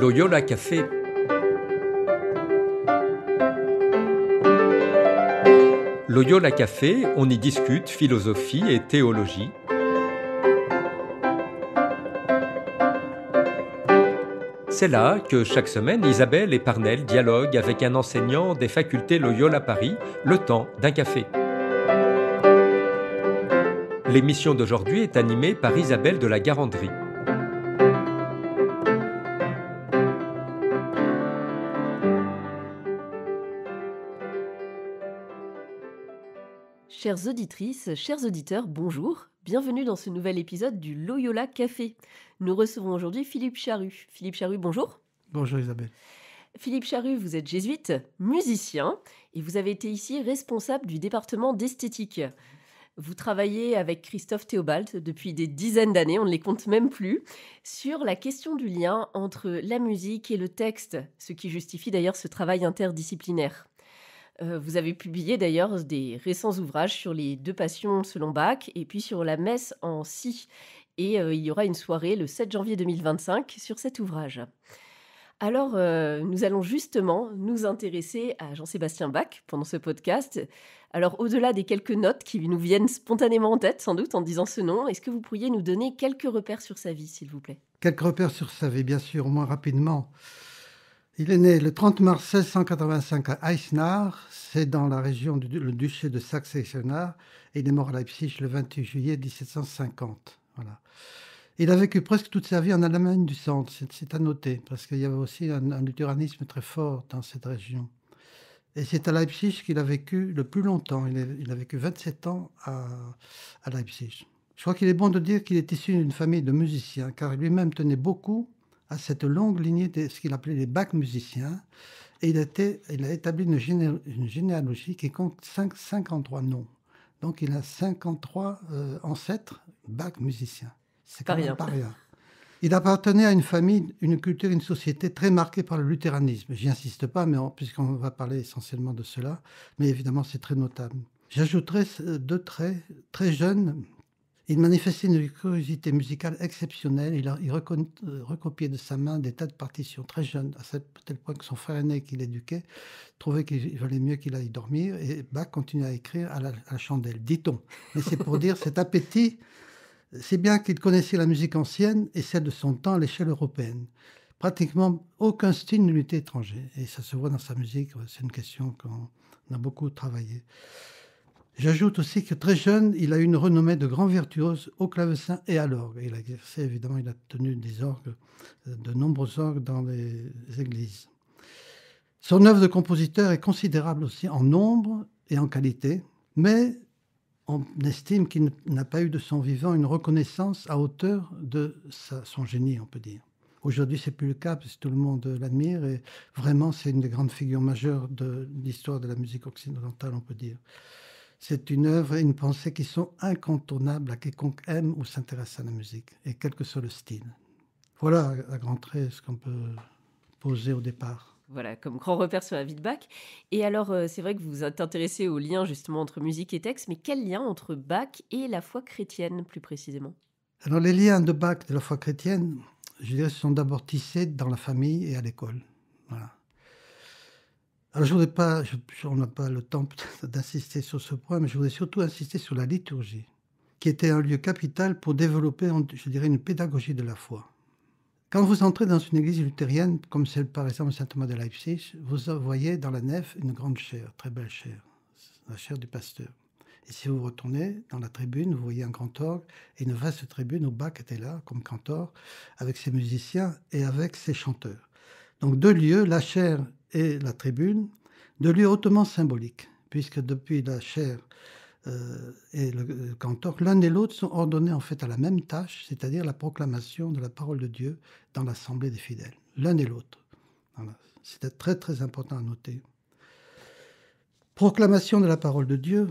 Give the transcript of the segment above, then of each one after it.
Loyola Café. Loyola Café, on y discute philosophie et théologie. C'est là que chaque semaine, Isabelle et Parnell dialoguent avec un enseignant des facultés Loyola Paris, le temps d'un café. L'émission d'aujourd'hui est animée par Isabelle de la Garandrie. Chères auditrices, chers auditeurs, bonjour. Bienvenue dans ce nouvel épisode du Loyola Café. Nous recevons aujourd'hui Philippe Charu. Philippe Charu, bonjour. Bonjour Isabelle. Philippe Charu, vous êtes jésuite, musicien, et vous avez été ici responsable du département d'esthétique. Vous travaillez avec Christophe Théobald depuis des dizaines d'années, on ne les compte même plus, sur la question du lien entre la musique et le texte, ce qui justifie d'ailleurs ce travail interdisciplinaire. Euh, vous avez publié d'ailleurs des récents ouvrages sur les deux passions selon Bach et puis sur la messe en si. Et euh, il y aura une soirée le 7 janvier 2025 sur cet ouvrage. Alors, euh, nous allons justement nous intéresser à Jean-Sébastien Bach pendant ce podcast. Alors, au-delà des quelques notes qui nous viennent spontanément en tête, sans doute, en disant ce nom, est-ce que vous pourriez nous donner quelques repères sur sa vie, s'il vous plaît Quelques repères sur sa vie, bien sûr, moins rapidement. Il est né le 30 mars 1685 à Eisenach, c'est dans la région du duché de Saxe-Eisenach, et il est mort à Leipzig le 28 juillet 1750. Voilà. Il a vécu presque toute sa vie en Allemagne du Centre, c'est à noter, parce qu'il y avait aussi un, luthéranisme très fort dans cette région. Et c'est à Leipzig qu'il a vécu le plus longtemps, il, il a vécu 27 ans à, à Leipzig. Je crois qu'il est bon de dire qu'il est issu d'une famille de musiciens, car lui-même tenait beaucoup à cette longue lignée de ce qu'il appelait les bacs musiciens. Et il, a établi une, généalogie qui compte 5, 53 noms. Donc il a 53 euh, ancêtres bacs musiciens. C'est pas, Il appartenait à une famille, une culture, une société très marquée par le luthéranisme. J'y insiste pas, mais puisqu'on va parler essentiellement de cela, mais évidemment c'est très notable. J'ajouterais euh, deux traits très jeunes il manifestait une curiosité musicale exceptionnelle. Il, euh, recopiait de sa main des tas de partitions très jeunes, à tel point que son frère aîné, qui l'éduquait, trouvait qu'il valait mieux qu'il aille dormir. Et Bach continuait à écrire à la, chandelle, dit-on. Mais c'est pour dire cet appétit. C'est bien qu'il connaissait la musique ancienne et celle de son temps à l'échelle européenne pratiquement aucun style ne lui étranger. Et ça se voit dans sa musique, c'est une question qu'on a beaucoup travaillé. J'ajoute aussi que très jeune, il a eu une renommée de grand virtuose au clavecin et à l'orgue. Il a exercé, évidemment, il a tenu des orgues, euh, de nombreux orgues dans les églises. Son œuvre de compositeur est considérable aussi en nombre et en qualité, mais on estime qu'il n'a pas eu de son vivant une reconnaissance à hauteur de son génie, on peut dire. Aujourd'hui, c'est plus le cas, parce que tout le monde l'admire, et vraiment, c'est une des grandes figures majeures de l'histoire de la musique occidentale, on peut dire c'est une œuvre et une pensée qui sont incontournables à quiconque aime ou s'intéresse à la musique, et quel que soit le style. Voilà à grands traits ce qu'on peut poser au départ voilà, comme grand repère sur la vie de Bach. Et alors, euh, c'est vrai que vous êtes intéressé au lien justement entre musique et texte, mais quel lien entre Bach et la foi chrétienne plus précisément Alors, les liens de Bach de la foi chrétienne, je dirais, sont d'abord tissés dans la famille et à l'école. Voilà. Alors, je voudrais pas, on n'a pas le temps d'insister sur ce point, mais je voudrais surtout insister sur la liturgie, qui était un lieu capital pour développer, je dirais, une pédagogie de la foi. Quand vous entrez dans une église luthérienne, comme celle par exemple Saint Thomas de Leipzig, vous voyez dans la nef une grande chaire, très belle chaire, la chaire du pasteur. Et si vous retournez dans la tribune, vous voyez un grand orgue et une vaste tribune où Bach était là, comme cantor, avec ses musiciens et avec ses chanteurs. Donc deux lieux, la chaire et la tribune, deux lieux hautement symboliques, puisque depuis la chaire euh, et le, euh, cantor, l'un et l'autre sont ordonnés en fait à la même tâche, c'est-à-dire la proclamation de la parole de Dieu dans l'assemblée des fidèles, l'un et l'autre. C'était très très important à noter. Proclamation de la parole de Dieu,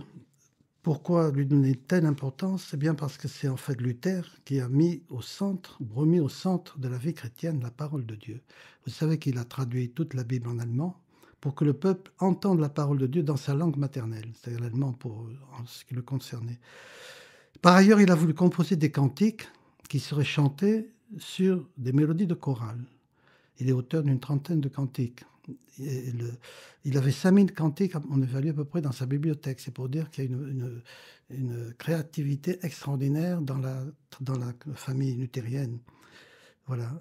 pourquoi lui donner telle importance C'est bien parce que c'est en fait Luther qui a mis au centre, remis au centre de la vie chrétienne la parole de Dieu. Vous savez qu'il a traduit toute la Bible en allemand pour que le peuple entende la parole de Dieu dans sa langue maternelle, c'est-à-dire l'allemand pour en ce qui le concernait. Par ailleurs, il a voulu composer des cantiques qui seraient chantés sur des mélodies de chorale. Il est auteur d'une trentaine de cantiques il avait 5000 cantiques, on évalue à peu près, dans sa bibliothèque. C'est pour dire qu'il y a une, créativité extraordinaire dans la, famille luthérienne. Voilà.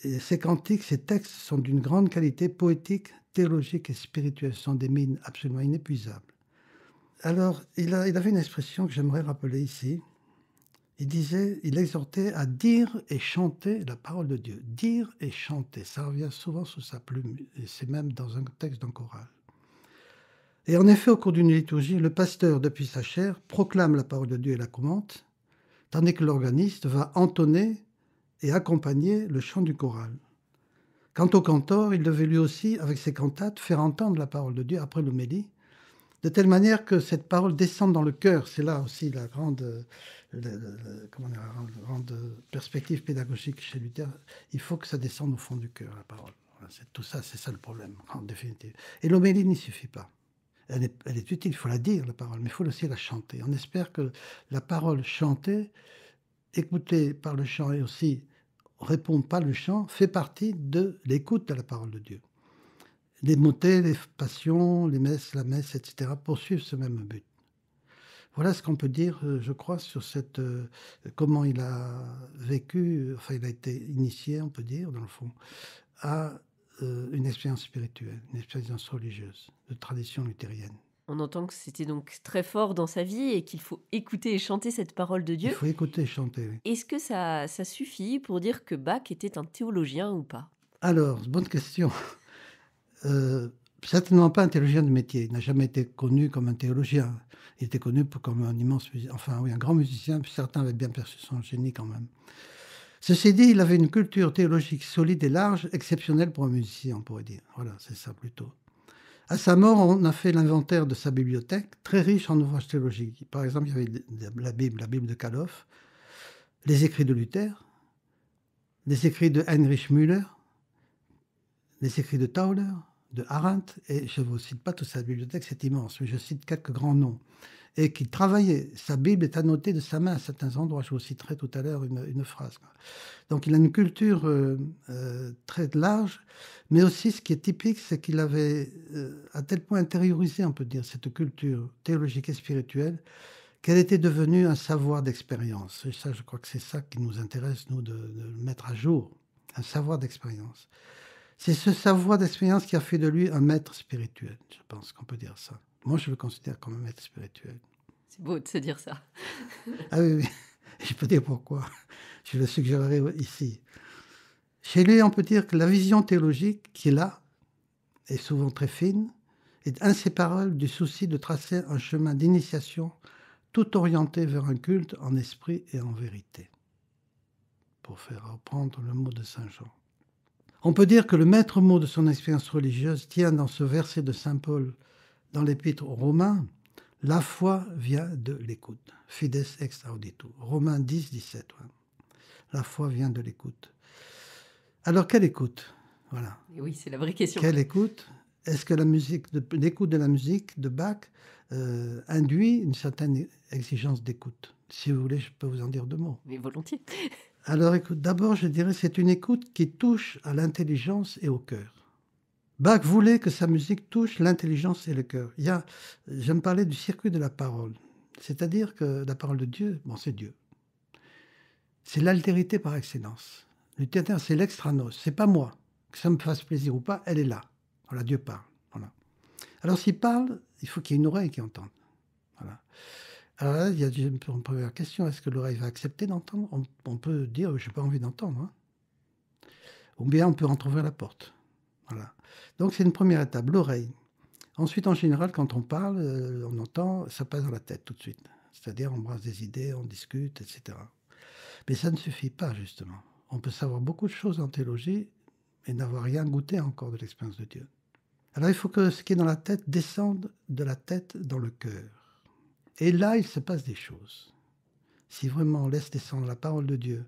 ces cantiques, ces textes sont d'une grande qualité poétique, théologique et spirituelle. Ce sont des mines absolument inépuisables. Alors, il, a, il avait une expression que j'aimerais rappeler ici il disait, il exhortait à dire et chanter la parole de Dieu. Dire et chanter, ça revient souvent sous sa plume, et c'est même dans un texte d'un choral. Et en effet, au cours d'une liturgie, le pasteur, depuis sa chaire, proclame la parole de Dieu et la commente, tandis que l'organiste va entonner et accompagner le chant du choral. Quant au cantor, il devait lui aussi, avec ses cantates, faire entendre la parole de Dieu après l'homélie, de telle manière que cette parole descende dans le cœur. C'est là aussi euh, la grande, grande perspective pédagogique chez Luther. Il faut que ça descende au fond du cœur, la parole. C'est tout ça, c'est ça le problème, en définitive. Et l'homélie n'y suffit pas. Elle est, utile, il faut la dire, la parole, mais il faut aussi la chanter. On espère que la parole chantée, écoutée par le chant et aussi répond par le chant, fait partie de l'écoute de la parole de Dieu les motets, les passions, les messes, la messe, etc., poursuivent ce même but. Voilà ce qu'on peut dire, euh, je crois, sur cette euh, comment il a vécu, enfin il a été initié, on peut dire, dans le fond, à euh, une expérience spirituelle, une expérience religieuse, de tradition luthérienne. On entend que c'était donc très fort dans sa vie et qu'il faut écouter et chanter cette parole de Dieu. Il faut écouter et chanter. Est-ce que ça suffit pour dire que Bach était un théologien ou pas Alors, bonne question. Euh, certainement pas un théologien de métier. Il n'a jamais été connu comme un théologien. Il était connu comme un immense, enfin oui, un grand musicien. Certains avaient bien perçu son génie quand même. Ceci dit, il avait une culture théologique solide et large, exceptionnelle pour un musicien, on pourrait dire. Voilà, c'est ça plutôt. À sa mort, on a fait l'inventaire de sa bibliothèque, très riche en ouvrages théologiques. Par exemple, il y avait la Bible, la Bible de Kalof, les écrits de Luther, les écrits de Heinrich Müller, les écrits de Tauler, de Arendt, et je ne vous cite pas toute sa bibliothèque, c'est immense, mais je cite quelques grands noms, et qu'il travaillait. Sa Bible est annotée de sa main à certains endroits, je vous citerai tout à l'heure une, phrase. Donc il a une culture euh, euh, très large, mais aussi ce qui est typique, c'est qu'il avait euh, à tel point intériorisé, on peut dire, cette culture théologique et spirituelle, qu'elle était devenue un savoir d'expérience. Et ça, je crois que c'est ça qui nous intéresse, nous, de, de mettre à jour, un savoir d'expérience. C'est ce savoir d'expérience qui a fait de lui un maître spirituel, je pense qu'on peut dire ça. Moi, je le considère comme un maître spirituel. C'est beau de se dire ça. ah oui, oui, je peux dire pourquoi. Je le suggérerai ici. Chez lui, on peut dire que la vision théologique qu'il a est souvent très fine, est inséparable du souci de tracer un chemin d'initiation tout orienté vers un culte en esprit et en vérité. Pour faire reprendre le mot de Saint Jean. On peut dire que le maître mot de son expérience religieuse tient dans ce verset de Saint Paul dans l'épître aux Romains, la foi vient de l'écoute. Fides ex audito. Romains 10, 17. La foi vient de l'écoute. Alors, quelle écoute Voilà. oui, c'est la vraie question. Quelle écoute Est-ce que la musique, l'écoute de la musique de Bach euh, induit une certaine exigence d'écoute Si vous voulez, je peux vous en dire deux mots. Mais volontiers. Alors écoute, d'abord je dirais c'est une écoute qui touche à l'intelligence et au cœur. Bach voulait que sa musique touche l'intelligence et le cœur. Il y a, j'aime parler du circuit de la parole, c'est-à-dire que la parole de Dieu, bon c'est Dieu. C'est l'altérité par excellence. Le c'est l'extranos, c'est pas moi. Que ça me fasse plaisir ou pas, elle est là. Voilà, Dieu parle. Alors s'il parle, il faut qu'il y ait une oreille qui entende. Voilà. Alors là, il y a une première question est-ce que l'oreille va accepter d'entendre on, peut dire j'ai pas envie d'entendre. Hein. Ou bien on peut ouvrir la porte. Voilà. Donc c'est une première étape, l'oreille. Ensuite, en général, quand on parle, euh, on entend, ça passe dans la tête tout de suite. C'est-à-dire, on brasse des idées, on discute, etc. Mais ça ne suffit pas, justement. On peut savoir beaucoup de choses en théologie et n'avoir rien goûté encore de l'expérience de Dieu. Alors il faut que ce qui est dans la tête descende de la tête dans le cœur. Et là, il se passe des choses. Si vraiment on laisse descendre la parole de Dieu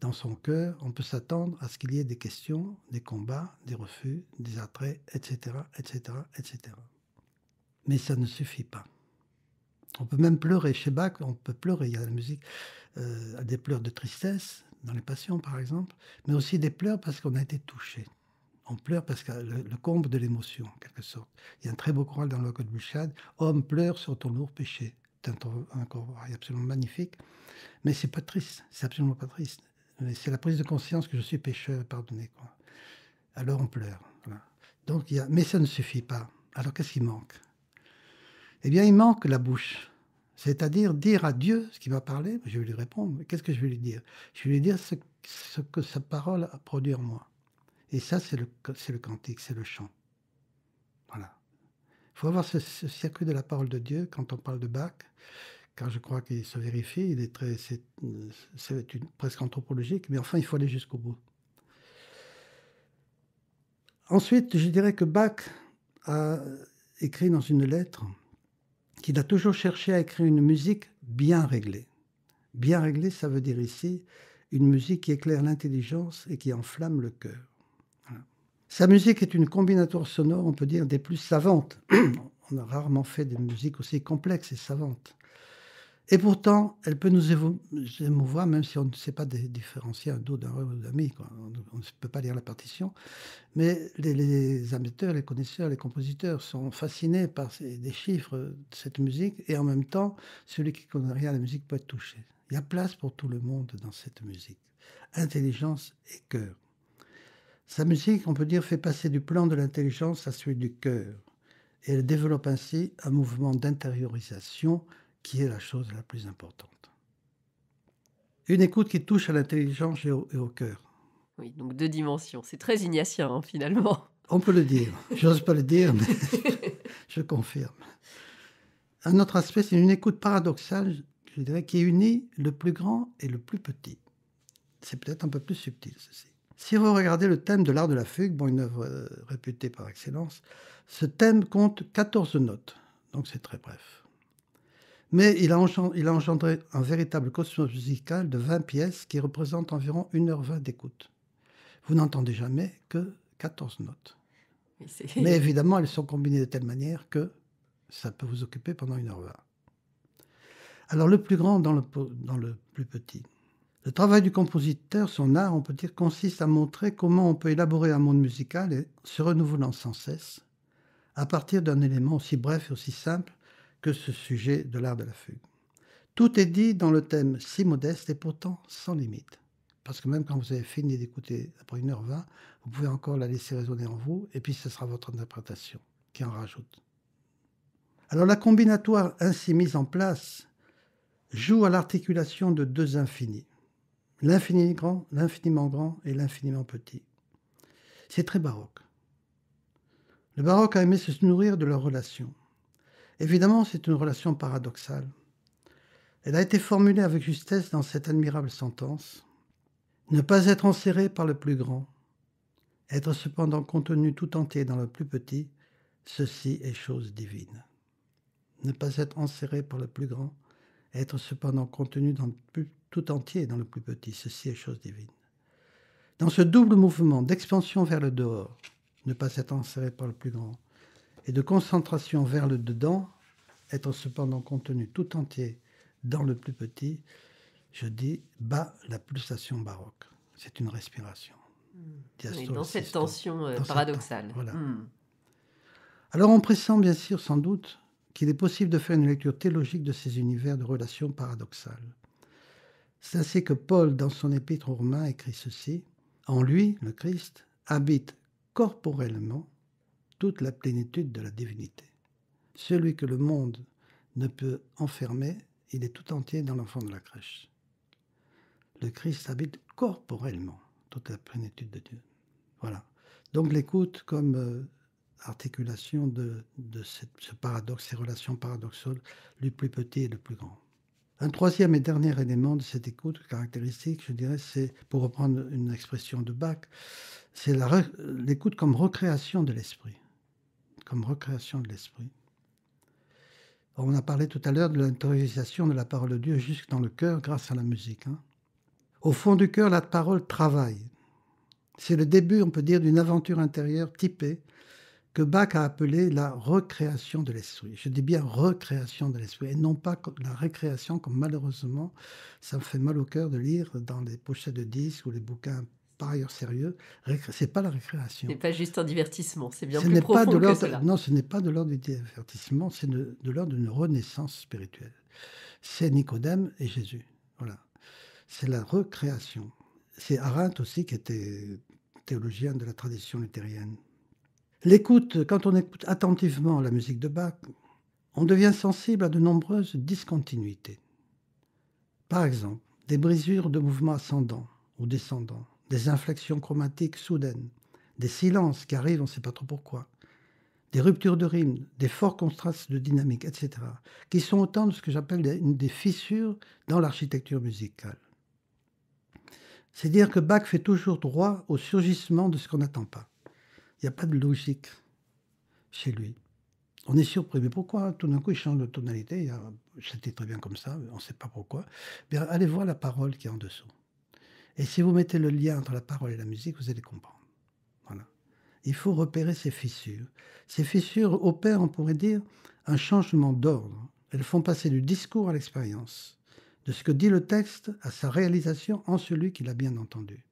dans son cœur, on peut s'attendre à ce qu'il y ait des questions, des combats, des refus, des attraits, etc., etc., etc. Mais ça ne suffit pas. On peut même pleurer. Chez Bach, on peut pleurer. Il y a la musique, euh, des pleurs de tristesse, dans les passions par exemple, mais aussi des pleurs parce qu'on a été touché. On pleure parce que le, le comble de l'émotion, en quelque sorte. Il y a un très beau choral dans le Code Bouchade, Homme pleure sur ton lourd péché un absolument magnifique. Mais c'est pas triste, c'est absolument pas triste. C'est la prise de conscience que je suis pécheur et pardonné. Alors on pleure. Donc, Mais ça ne suffit pas. Alors qu'est-ce qui manque Eh bien, il manque la bouche. C'est-à-dire dire à Dieu ce qu'il va parler, je vais lui répondre. Qu'est-ce que je vais lui dire Je vais lui dire ce, que sa parole a produit en moi. Et ça, c'est le, le cantique, c'est le chant. Il faut avoir ce, circuit de la parole de Dieu quand on parle de Bach, car je crois qu'il se vérifie, il est très, c'est, une, presque anthropologique, mais enfin il faut aller jusqu'au bout. Ensuite, je dirais que Bach a écrit dans une lettre qu'il a toujours cherché à écrire une musique bien réglée. Bien réglée, ça veut dire ici une musique qui éclaire l'intelligence et qui enflamme le cœur. Sa musique est une combinatoire sonore, on peut dire, des plus savantes. on a rarement fait des musiques aussi complexes et savantes. Et pourtant, elle peut nous émouvoir, même si on ne sait pas différencier un do d'un ré ou d'un On ne peut pas lire la partition. Mais les, amateurs, les connaisseurs, les compositeurs sont fascinés par ces, des chiffres de cette musique. Et en même temps, celui qui connaît rien à la musique peut être touché. Il y a place pour tout le monde dans cette musique. Intelligence et cœur. Sa musique, on peut dire, fait passer du plan de l'intelligence à celui du cœur. Et elle développe ainsi un mouvement d'intériorisation qui est la chose la plus importante. Une écoute qui touche à l'intelligence et, au cœur. Oui, donc deux dimensions. C'est très ignatien, hein, finalement. On peut le dire. J'ose pas le dire, mais je confirme. Un autre aspect, c'est une écoute paradoxale, je dirais, qui unit le plus grand et le plus petit. C'est peut-être un peu plus subtil, ceci. Si vous regardez le thème de l'art de la fugue, une œuvre euh, réputée par excellence, ce thème compte 14 notes, donc c'est très bref. Mais il a, engendré, un véritable cosmos musical de 20 pièces qui représentent environ 1h20 d'écoute. Vous n'entendez jamais que 14 notes. Mais, évidemment, elles sont combinées de telle manière que ça peut vous occuper pendant 1h20. Alors le plus grand dans le plus petit. Le travail du compositeur, son art, on peut dire, consiste à montrer comment on peut élaborer un monde musical et se renouvelant sans cesse, à partir d'un élément aussi bref et aussi simple que ce sujet de l'art de la fugue. Tout est dit dans le thème si modeste et pourtant sans limite. Parce que même quand vous avez fini d'écouter après une h 20 vous pouvez encore la laisser résonner en vous, et puis ce sera votre interprétation qui en rajoute. Alors la combinatoire ainsi mise en place joue à l'articulation de deux infinis l'infini grand, l'infiniment grand et l'infiniment petit. C'est très baroque. Le baroque a aimé se nourrir de leur relation. Évidemment, c'est une relation paradoxale. Elle a été formulée avec justesse dans cette admirable sentence. Ne pas être enserré par le plus grand, être cependant contenu tout entier dans le plus petit, ceci est chose divine. Ne pas être enserré par le plus grand, être cependant contenu dans le plus tout entier dans le plus petit. Ceci est chose divine. Dans ce double mouvement d'expansion vers le dehors, ne pas être enserré par le plus grand, et de concentration vers le dedans, être cependant contenu tout entier dans le plus petit, je dis bas la pulsation baroque. C'est une respiration. Hmm. dans cette tension euh, paradoxale. Hmm. Alors on pressent bien sûr sans doute qu'il est possible de faire une lecture théologique de ces univers de relations paradoxales. C'est ainsi que Paul, dans son épître aux Romains, écrit ceci. En lui, le Christ, habite corporellement toute la plénitude de la divinité. Celui que le monde ne peut enfermer, il est tout entier dans l'enfant de la crèche. Le Christ habite corporellement toute la plénitude de Dieu. Voilà. Donc l'écoute comme euh, articulation de, ce paradoxe, ces relations paradoxales, le plus petit et le plus grand. Un troisième et dernier élément de cette écoute caractéristique, je dirais, c'est, pour reprendre une expression de Bach, c'est l'écoute comme recréation de l'esprit. Comme recréation de l'esprit. On a parlé tout à l'heure de l'intériorisation de la parole de Dieu jusque dans le cœur grâce à la musique. Hein. Au fond du cœur, la parole travaille. C'est le début, on peut dire, d'une aventure intérieure typée que Bach a appelé la recréation de l'esprit. Je dis bien recréation de l'esprit et non pas la récréation comme malheureusement ça me fait mal au cœur de lire dans les pochettes de disques ou les bouquins par ailleurs sérieux. C'est pas la récréation. n'est pas juste un divertissement, c'est bien plus profond pas de que Non, ce n'est pas de l'ordre du divertissement, c'est de, l'ordre d'une renaissance spirituelle. C'est Nicodème et Jésus. Voilà. C'est la recréation. C'est Arendt aussi qui était théologien de la tradition luthérienne. L'écoute, quand on écoute attentivement la musique de Bach, on devient sensible à de nombreuses discontinuités. Par exemple, des brisures de mouvements ascendants ou descendants, des inflexions chromatiques soudaines, des silences qui arrivent, on ne sait pas trop pourquoi, des ruptures de rimes, des forts contrastes de dynamique, etc., qui sont autant de ce que j'appelle des, des fissures dans l'architecture musicale. C'est dire que Bach fait toujours droit au surgissement de ce qu'on n'attend pas. Il n'y a pas de logique chez lui. On est surpris. Mais pourquoi hein, tout d'un coup il change de tonalité C'était très bien comme ça, on ne sait pas pourquoi. Bien, allez voir la parole qui est en dessous. Et si vous mettez le lien entre la parole et la musique, vous allez comprendre. Voilà. Il faut repérer ces fissures. Ces fissures opèrent, on pourrait dire, un changement d'ordre. Elles font passer du discours à l'expérience, de ce que dit le texte à sa réalisation en celui qui l'a bien entendu.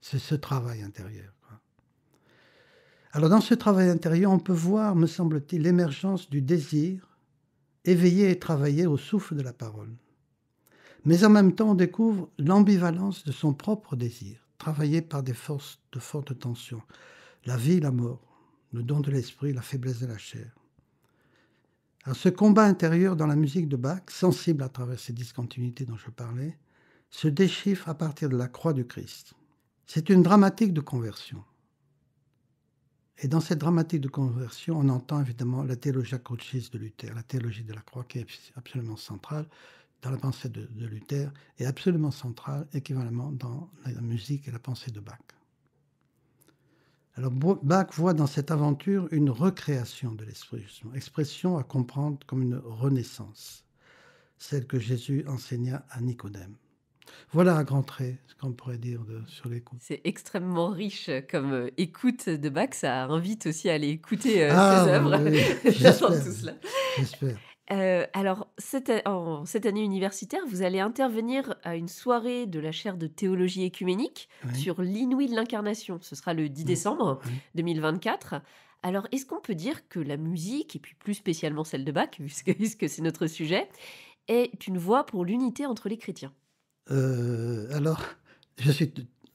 C'est ce travail intérieur. Alors dans ce travail intérieur, on peut voir, me semble-t-il, l'émergence du désir, éveillé et travaillé au souffle de la parole. Mais en même temps, on découvre l'ambivalence de son propre désir, travaillé par des forces de forte tension, la vie, la mort, le don de l'esprit, la faiblesse de la chair. ce combat intérieur dans la musique de Bach, sensible à travers ces discontinuités dont je parlais, se déchiffre à partir de la croix du Christ. C'est une dramatique de conversion. Et dans cette dramatique de conversion, on entend évidemment la théologie accrochiste de Luther, la théologie de la croix qui est absolument centrale dans la pensée de, Luther et absolument centrale équivalemment dans la musique et la pensée de Bach. Alors Bach voit dans cette aventure une recréation de l'esprit, expression à comprendre comme une renaissance, celle que Jésus enseigna à Nicodème. Voilà un grand trait, ce qu'on pourrait dire sur les C'est extrêmement riche comme euh, écoute de Bach. Ça invite aussi à aller écouter euh, ah, ses œuvres. je tout cela. J'espère. Euh, alors, cette, en cette année universitaire, vous allez intervenir à une soirée de la chaire de théologie écuménique sur l'inouï de l'incarnation. Ce sera le 10 décembre 2024. Alors, est-ce qu'on peut dire que la musique, et puis plus spécialement celle de Bach, puisque c'est notre sujet, est une voie pour l'unité entre les chrétiens euh, alors, je, suis,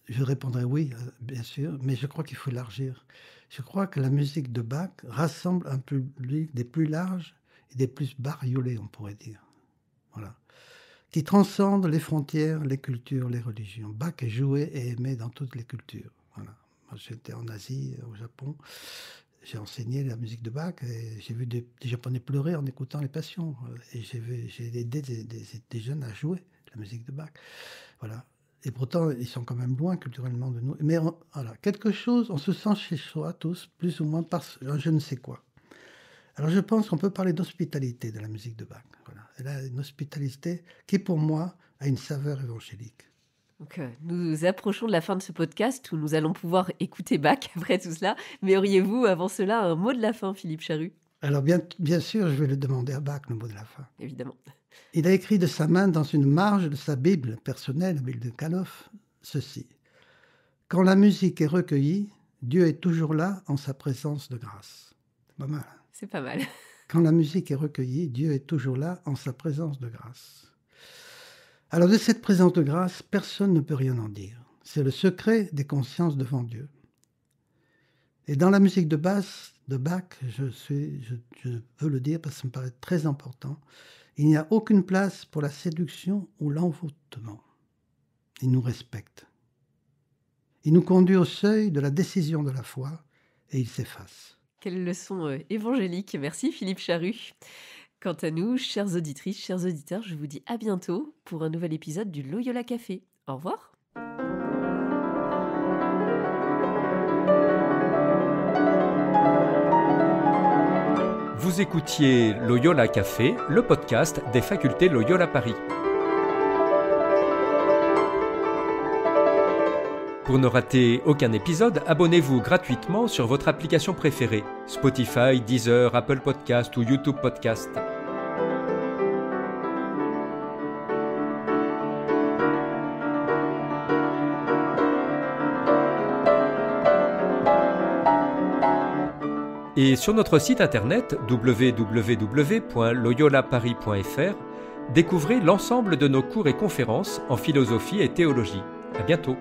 répondrai oui, euh, bien sûr, mais je crois qu'il faut élargir. Je crois que la musique de Bach rassemble un public des plus larges et des plus bariolés, on pourrait dire. Voilà. Qui transcende les frontières, les cultures, les religions. Bach est joué et aimé dans toutes les cultures. Voilà. J'étais en Asie, euh, au Japon, j'ai enseigné la musique de Bach et j'ai vu des, Japonais pleurer en écoutant les passions. Et j'ai aidé des, jeunes à jouer la musique de Bach. Voilà. Et pourtant, ils sont quand même loin culturellement de nous. Mais voilà, quelque chose, on se sent chez soi tous, plus ou moins par je ne sais quoi. Alors je pense qu'on peut parler d'hospitalité de la musique de Bach. Voilà. Elle a une hospitalité qui, pour moi, a une saveur évangélique. Donc, euh, nous approchons de la fin de ce podcast où nous allons pouvoir écouter Bach après tout cela. Mais auriez-vous, avant cela, un mot de la fin, Philippe Charu alors bien, sûr, je vais le demander à Bach, le mot de la fin. Évidemment. Il a écrit de sa main dans une marge de sa Bible personnelle, la Bible de Kalof, ceci. Quand la musique est recueillie, Dieu est toujours là en sa présence de grâce. Hein. C'est pas mal. C'est pas mal. Quand la musique est recueillie, Dieu est toujours là en sa présence de grâce. Alors de cette présence de grâce, personne ne peut rien en dire. C'est le secret des consciences devant Dieu. Et dans la musique de basse de Bach, je, veux le dire parce que ça me paraît très important, il n'y a aucune place pour la séduction ou l'envoûtement. Il nous respecte. Il nous conduit au seuil de la décision de la foi et il s'efface. Quelle leçon euh, évangélique. Merci Philippe Charu. Quant à nous, chères auditrices, chers auditeurs, je vous dis à bientôt pour un nouvel épisode du Loyola Café. Au revoir. Loyola Café, le podcast des facultés Loyola Paris. Pour ne rater aucun épisode, abonnez-vous gratuitement sur votre application préférée, Spotify, Deezer, Apple Podcast ou YouTube Podcast. Et sur notre site internet www.loyolaparis.fr, découvrez l'ensemble de nos cours et conférences en philosophie et théologie. À bientôt!